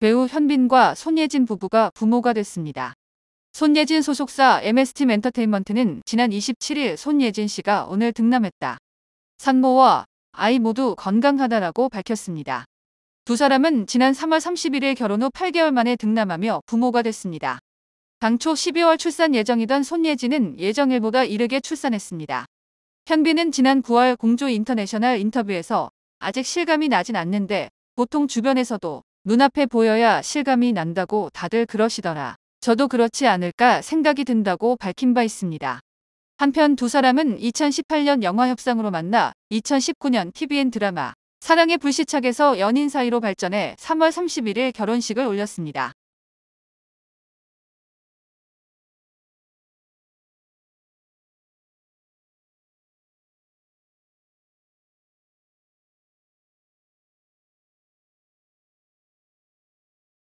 배우 현빈과 손예진 부부가 부모가 됐습니다. 손예진 소속사 MS팀 엔터테인먼트는 지난 27일 손예진 씨가 오늘 등남했다. 산모와 아이 모두 건강하다라고 밝혔습니다. 두 사람은 지난 3월 31일 결혼 후 8개월 만에 등남하며 부모가 됐습니다. 당초 12월 출산 예정이던 손예진은 예정일보다 이르게 출산했습니다. 현빈은 지난 9월 공조 인터내셔널 인터뷰에서 아직 실감이 나진 않는데 보통 주변에서도 눈앞에 보여야 실감이 난다고 다들 그러시더라. 저도 그렇지 않을까 생각이 든다고 밝힌 바 있습니다. 한편 두 사람은 2018년 영화 협상으로 만나 2019년 TVN 드라마 사랑의 불시착에서 연인 사이로 발전해 3월 31일 결혼식을 올렸습니다.